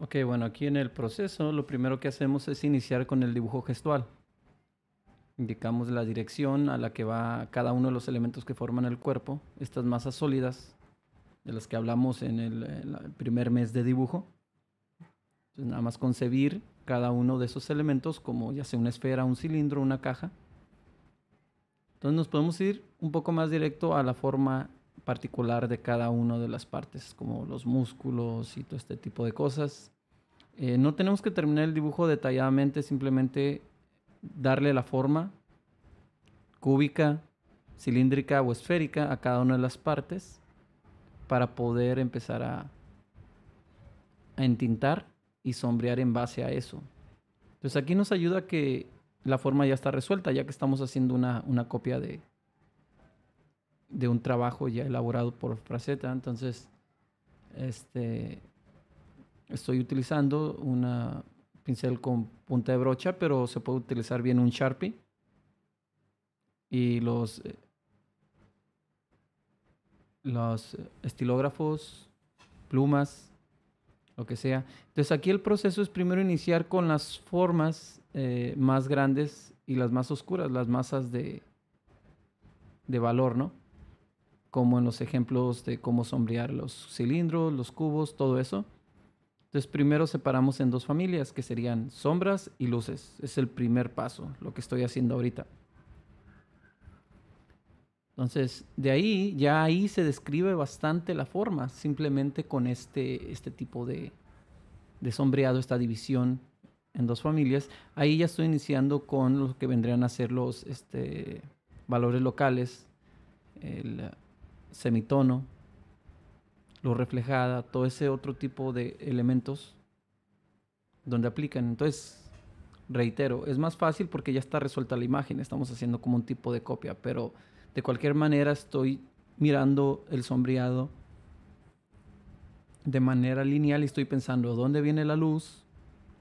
Ok, bueno, aquí en el proceso lo primero que hacemos es iniciar con el dibujo gestual. Indicamos la dirección a la que va cada uno de los elementos que forman el cuerpo, estas masas sólidas de las que hablamos en el, primer mes de dibujo. Entonces nada más concebir cada uno de esos elementos como ya sea una esfera, un cilindro, una caja. Entonces nos podemos ir un poco más directo a la forma particular de cada una de las partes, como los músculos y todo este tipo de cosas. Eh, no tenemos que terminar el dibujo detalladamente, simplemente darle la forma cúbica, cilíndrica o esférica a cada una de las partes para poder empezar a, a entintar y sombrear en base a eso. Entonces aquí nos ayuda que la forma ya está resuelta, ya que estamos haciendo una copia de, de un trabajo ya elaborado por Fraceta. Entonces, este, estoy utilizando un pincel con punta de brocha, pero se puede utilizar bien un Sharpie. Y los, eh, los estilógrafos, plumas, lo que sea. Entonces aquí el proceso es primero iniciar con las formas eh, más grandes y las más oscuras, las masas de, de valor, ¿no? como en los ejemplos de cómo sombrear los cilindros, los cubos, todo eso. Entonces primero separamos en dos familias, que serían sombras y luces. Es el primer paso, lo que estoy haciendo ahorita. Entonces, de ahí, ya ahí se describe bastante la forma, simplemente con este, este tipo de, sombreado, esta división en dos familias. Ahí ya estoy iniciando con lo que vendrían a ser los este, valores locales, el, semitono, luz reflejada, todo ese otro tipo de elementos donde aplican. Entonces, reitero, es más fácil porque ya está resuelta la imagen, estamos haciendo como un tipo de copia, pero de cualquier manera estoy mirando el sombreado de manera lineal y estoy pensando dónde viene la luz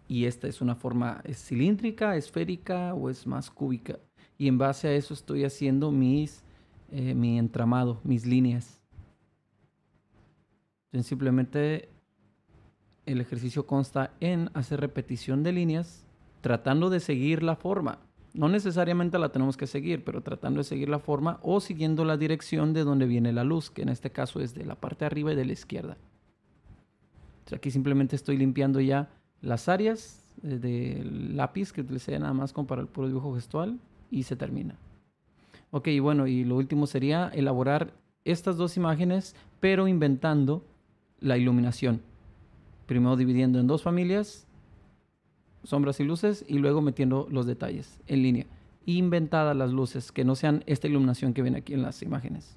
y esta es una forma ¿es cilíndrica, esférica o es más cúbica. Y en base a eso estoy haciendo mis eh, mi entramado, mis líneas. simplemente el ejercicio consta en hacer repetición de líneas tratando de seguir la forma. No necesariamente la tenemos que seguir, pero tratando de seguir la forma o siguiendo la dirección de donde viene la luz, que en este caso es de la parte arriba y de la izquierda. aquí simplemente estoy limpiando ya las áreas eh, del lápiz que utilicé nada más como para el puro dibujo gestual y se termina. Ok, bueno, y lo último sería elaborar estas dos imágenes, pero inventando la iluminación. Primero dividiendo en dos familias, sombras y luces, y luego metiendo los detalles en línea. Inventadas las luces, que no sean esta iluminación que ven aquí en las imágenes.